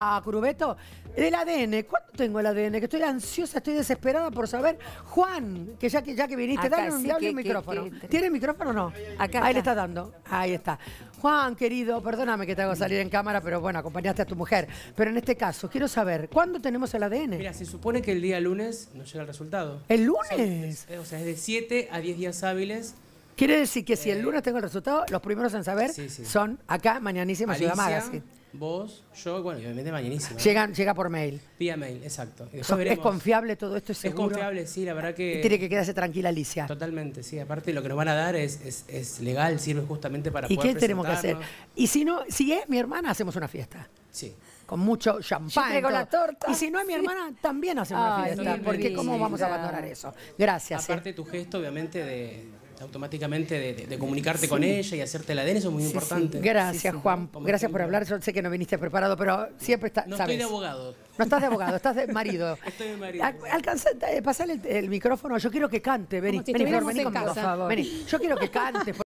Ah, Curubeto, del ADN, ¿cuándo tengo el ADN? Que estoy ansiosa, estoy desesperada por saber. Juan, que ya que, ya viniste, dale un, micrófono. ¿Tiene micrófono o no? Acá Ahí le está dando. Ahí está. Juan, querido, perdóname que te hago salir en cámara, pero bueno, acompañaste a tu mujer. Pero en este caso, quiero saber, ¿cuándo tenemos el ADN? Mira, se supone que el día lunes nos llega el resultado. ¿El lunes? o sea, es de 7 a 10 días hábiles. Quiere decir que si el eh, lunes tengo el resultado, los primeros en saber son acá, mañanísima Ciudad Magazine vos, yo, bueno, y obviamente mañanísimo. Llegan, llega por mail. Vía mail, exacto. ¿Es confiable todo esto? ¿Es, Es confiable, sí, la verdad que... Tiene que quedarse tranquila Alicia. Totalmente, sí. Aparte lo que nos van a dar es, es, legal, sirve justamente para ¿Y qué tenemos que hacer? Y si no, si es mi hermana, hacemos una fiesta. Sí. Con mucho champán. la torta. Y si no es mi hermana, también hacemos una fiesta. Porque ¿cómo vamos a abandonar eso? Gracias. Eh. Aparte tu gesto, obviamente, de, automáticamente de, comunicarte con ella y hacerte el ADN, eso es muy importante. Gracias, Juan. Gracias por hablar. Yo sé que no viniste preparado, pero siempre estás. No estoy de abogado. No estás de abogado, estás de marido. estoy de marido. Eh, pasale el, micrófono. Yo quiero que cante, Vení. vení, conmigo, por favor. Yo quiero que cante.